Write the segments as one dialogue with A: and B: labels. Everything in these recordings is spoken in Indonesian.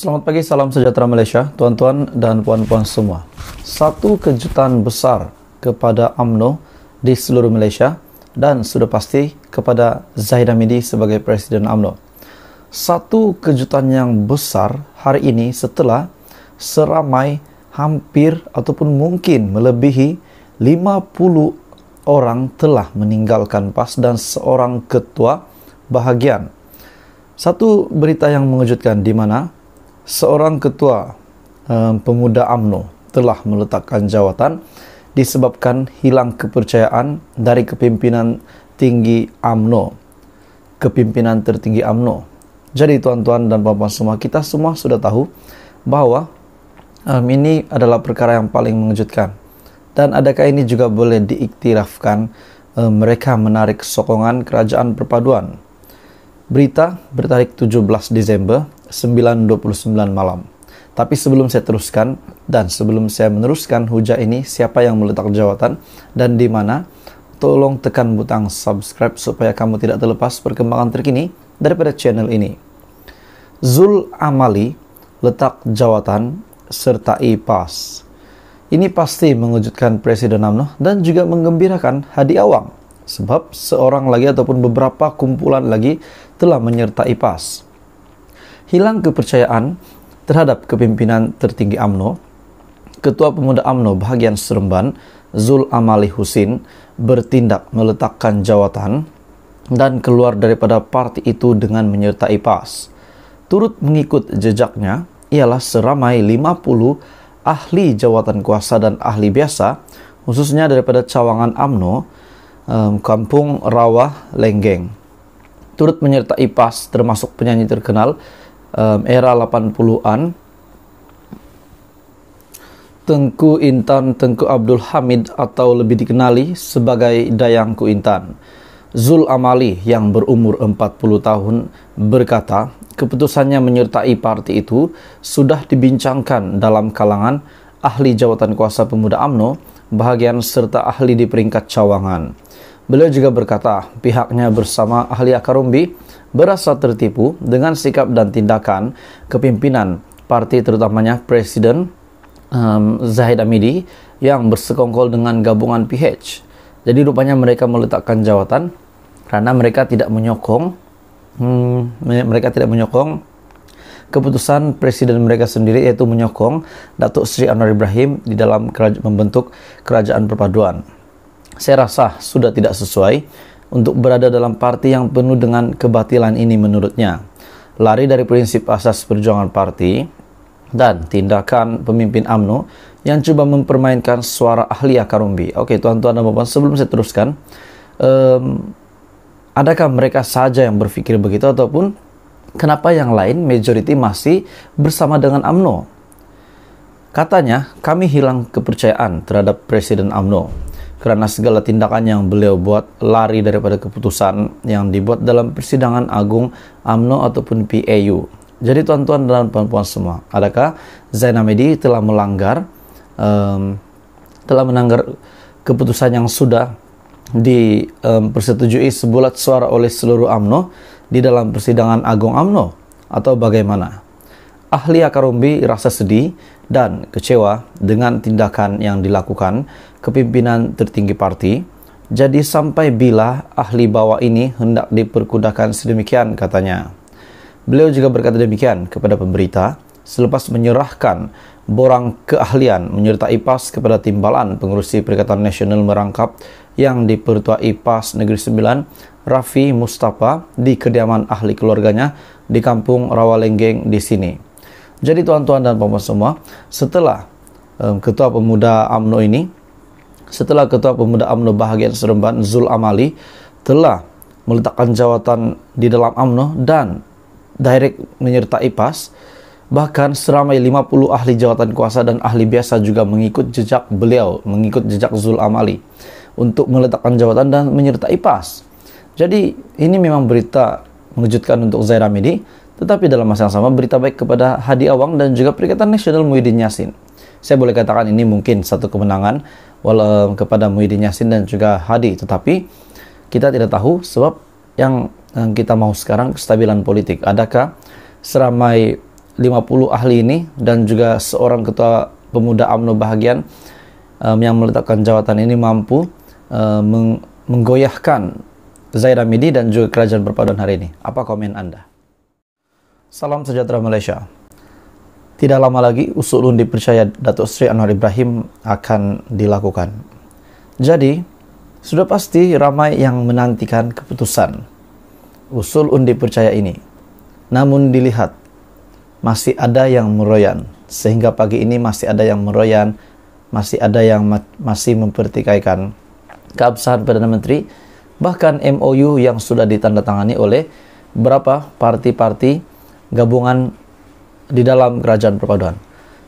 A: Selamat pagi, salam sejahtera Malaysia, tuan-tuan dan puan-puan semua. Satu kejutan besar kepada AMNO di seluruh Malaysia dan sudah pasti kepada Zahid Hamidi sebagai Presiden AMNO. Satu kejutan yang besar hari ini setelah seramai hampir ataupun mungkin melebihi 50 orang telah meninggalkan PAS dan seorang ketua bahagian. Satu berita yang mengejutkan di mana seorang ketua um, pemuda AMNO telah meletakkan jawatan disebabkan hilang kepercayaan dari kepimpinan tinggi AMNO, kepimpinan tertinggi AMNO. Jadi tuan-tuan dan bapak semua, kita semua sudah tahu bahwa um, ini adalah perkara yang paling mengejutkan. Dan adakah ini juga boleh diiktirafkan um, mereka menarik sokongan kerajaan perpaduan? Berita bertarik 17 Desember 9.29 malam. Tapi sebelum saya teruskan dan sebelum saya meneruskan hujah ini, siapa yang meletak jawatan dan di mana? Tolong tekan butang subscribe supaya kamu tidak terlepas perkembangan terkini daripada channel ini. Zul Amali letak jawatan serta IPAS. Ini pasti mengejutkan Presiden AMNO dan juga menggembirakan hadi Awang, sebab seorang lagi ataupun beberapa kumpulan lagi telah menyertai PAS hilang kepercayaan terhadap kepimpinan tertinggi AMNO, Ketua Pemuda AMNO bahagian Seremban, Zul Amali Husin, bertindak meletakkan jawatan dan keluar daripada parti itu dengan menyertai PAS. Turut mengikut jejaknya ialah seramai 50 ahli jawatan kuasa dan ahli biasa, khususnya daripada cawangan AMNO, um, Kampung Rawah Lenggeng. Turut menyertai PAS termasuk penyanyi terkenal um, era 80-an Tengku Intan Tengku Abdul Hamid atau lebih dikenali sebagai Dayangku Intan Zul Amali yang berumur 40 tahun berkata keputusannya menyertai parti itu sudah dibincangkan dalam kalangan ahli jawatan kuasa pemuda AMNO bahagian serta ahli di peringkat cawangan. Beliau juga berkata pihaknya bersama ahli Akarumbi berasa tertipu dengan sikap dan tindakan kepimpinan parti terutamanya Presiden um, Zahid Amidi yang bersekongkol dengan gabungan PH. Jadi rupanya mereka meletakkan jawatan karena mereka tidak menyokong hmm, mereka tidak menyokong keputusan presiden mereka sendiri yaitu menyokong Datuk Sri Anwar Ibrahim di dalam keraja membentuk kerajaan perpaduan. Saya rasa sudah tidak sesuai untuk berada dalam parti yang penuh dengan kebatilan ini menurutnya. Lari dari prinsip asas perjuangan parti dan tindakan pemimpin AMNO yang coba mempermainkan suara ahli akar umbi. Oke, tuan-tuan dan bapak, sebelum saya teruskan, um, adakah mereka saja yang berpikir begitu ataupun kenapa yang lain majority masih bersama dengan AMNO? Katanya, kami hilang kepercayaan terhadap Presiden AMNO karena segala tindakan yang beliau buat lari daripada keputusan yang dibuat dalam persidangan agung AMNO ataupun PAU. Jadi tuan-tuan dan puan-puan semua, adakah Zainamedi telah melanggar um, telah menanggar keputusan yang sudah dipersetujui um, sebulat suara oleh seluruh AMNO di dalam persidangan agung AMNO atau bagaimana? Ahli Akarumbi rasa sedih dan kecewa dengan tindakan yang dilakukan kepimpinan tertinggi parti. Jadi sampai bila ahli bawah ini hendak diperkudakan sedemikian katanya. Beliau juga berkata demikian kepada pemberita selepas menyerahkan borang keahlian menyertai PAS kepada timbalan pengurusi Perikatan Nasional merangkap yang dipertuai PAS Negeri Sembilan Raffi Mustafa di kediaman ahli keluarganya di kampung Rawalenggeng di sini. Jadi tuan-tuan dan puan semua, setelah um, ketua pemuda AMNO ini, setelah ketua pemuda AMNO bahagian Seremban Zul Amali telah meletakkan jawatan di dalam AMNO dan direct menyertai PAS, bahkan seramai 50 ahli jawatan kuasa dan ahli biasa juga mengikut jejak beliau, mengikut jejak Zul Amali untuk meletakkan jawatan dan menyertai PAS. Jadi ini memang berita mengejutkan untuk Zairamidi tetapi dalam masa yang sama berita baik kepada Hadi Awang dan juga Perikatan Nasional Muhyiddin Yassin. Saya boleh katakan ini mungkin satu kemenangan walau kepada Muhyiddin Yassin dan juga Hadi. Tetapi kita tidak tahu sebab yang, kita mau sekarang kestabilan politik. Adakah seramai 50 ahli ini dan juga seorang ketua pemuda UMNO bahagian um, yang meletakkan jawatan ini mampu um, menggoyahkan Zaira Midi dan juga kerajaan berpaduan hari ini. Apa komen Anda? Salam sejahtera Malaysia. Tidak lama lagi usul undi percaya Datuk Seri Anwar Ibrahim akan dilakukan. Jadi, sudah pasti ramai yang menantikan keputusan usul undi percaya ini. Namun dilihat, masih ada yang meroyan. Sehingga pagi ini masih ada yang meroyan, masih ada yang ma masih mempertikaikan keabsahan Perdana Menteri, bahkan MOU yang sudah ditandatangani oleh berapa parti-parti gabungan di dalam kerajaan perpaduan.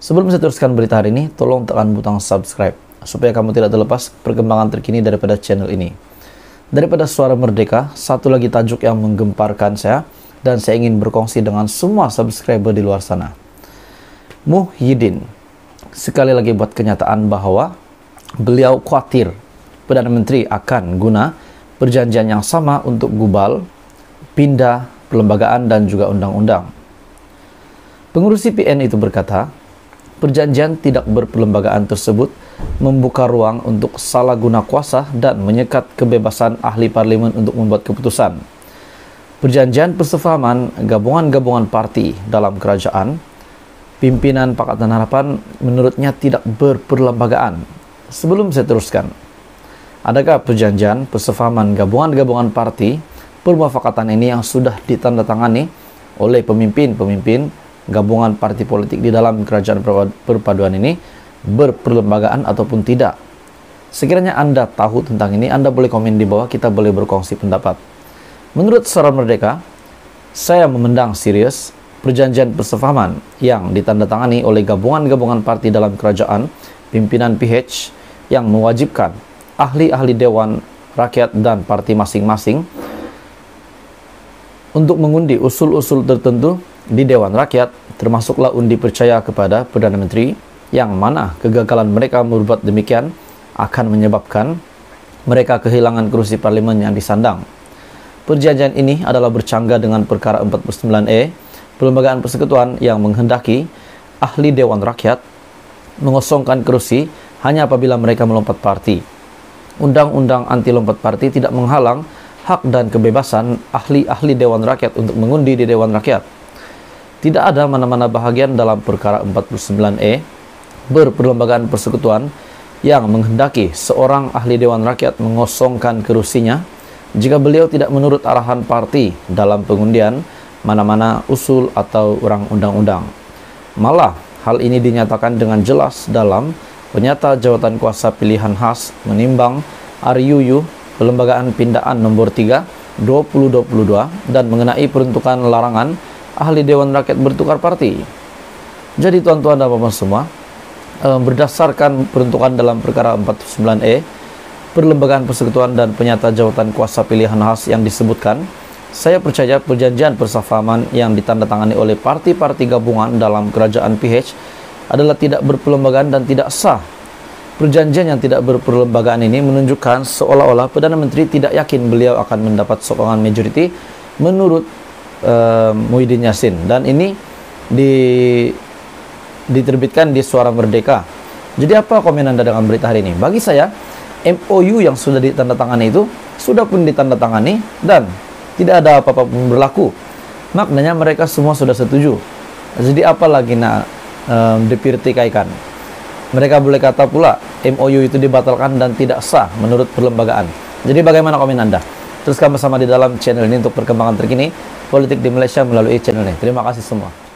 A: Sebelum saya teruskan berita hari ini, tolong tekan butang subscribe supaya kamu tidak terlepas perkembangan terkini daripada channel ini. Daripada Suara Merdeka, satu lagi tajuk yang menggemparkan saya dan saya ingin berkongsi dengan semua subscriber di luar sana. Muhyiddin, sekali lagi buat kenyataan bahwa beliau khawatir Perdana Menteri akan guna perjanjian yang sama untuk Gubal pindah perlembagaan dan juga undang-undang. Pengurus IPN itu berkata, perjanjian tidak berperlembagaan tersebut membuka ruang untuk salah guna kuasa dan menyekat kebebasan ahli parlemen untuk membuat keputusan. Perjanjian persefahaman gabungan-gabungan parti dalam kerajaan, pimpinan Pakatan Harapan menurutnya tidak berperlembagaan. Sebelum saya teruskan, adakah perjanjian persefahaman gabungan-gabungan parti permufakatan ini yang sudah ditandatangani oleh pemimpin-pemimpin gabungan partai politik di dalam kerajaan perpaduan ini berperlembagaan ataupun tidak. Sekiranya Anda tahu tentang ini, Anda boleh komen di bawah, kita boleh berkongsi pendapat. Menurut Saran Merdeka, saya memendang serius perjanjian persefahaman yang ditandatangani oleh gabungan-gabungan parti dalam kerajaan pimpinan PH yang mewajibkan ahli-ahli dewan rakyat dan parti masing-masing untuk mengundi usul-usul tertentu di Dewan Rakyat, termasuklah undi percaya kepada Perdana Menteri, yang mana kegagalan mereka berbuat demikian akan menyebabkan mereka kehilangan kursi parlimen yang disandang. Perjanjian ini adalah bercanggah dengan perkara 49E, Perlembagaan Persekutuan yang menghendaki ahli Dewan Rakyat mengosongkan kursi hanya apabila mereka melompat parti. Undang-undang anti lompat parti tidak menghalang hak dan kebebasan ahli-ahli Dewan Rakyat untuk mengundi di Dewan Rakyat. Tidak ada mana-mana bahagian dalam perkara 49E berperlembagaan persekutuan yang menghendaki seorang ahli Dewan Rakyat mengosongkan kerusinya jika beliau tidak menurut arahan parti dalam pengundian mana-mana usul atau orang undang-undang. Malah, hal ini dinyatakan dengan jelas dalam penyata jawatan kuasa pilihan khas menimbang Aryuyu Kelembagaan Pindaan nomor 3 2022 dan mengenai peruntukan larangan ahli Dewan Rakyat bertukar parti. Jadi tuan-tuan dan bapak semua, eh, berdasarkan peruntukan dalam perkara 49E, perlembagaan persekutuan dan penyata jawatan kuasa pilihan khas yang disebutkan, saya percaya perjanjian persafaman yang ditandatangani oleh parti-parti gabungan dalam kerajaan PH adalah tidak berperlembagaan dan tidak sah Perjanjian yang tidak berperlembagaan ini menunjukkan seolah-olah Perdana Menteri tidak yakin beliau akan mendapat sokongan majoriti menurut uh, Muhyiddin Yassin dan ini di diterbitkan di Suara Merdeka. Jadi apa komen Anda dengan berita hari ini? Bagi saya, MOU yang sudah ditandatangani itu sudah pun ditandatangani dan tidak ada apa-apa pun berlaku. Maknanya mereka semua sudah setuju. Jadi apa lagi nak um, eh, dipirtikaikan? Mereka boleh kata pula MOU itu dibatalkan dan tidak sah menurut perlembagaan. Jadi bagaimana komen Anda? Teruskan bersama di dalam channel ini untuk perkembangan terkini politik di Malaysia melalui channel ini. Terima kasih semua.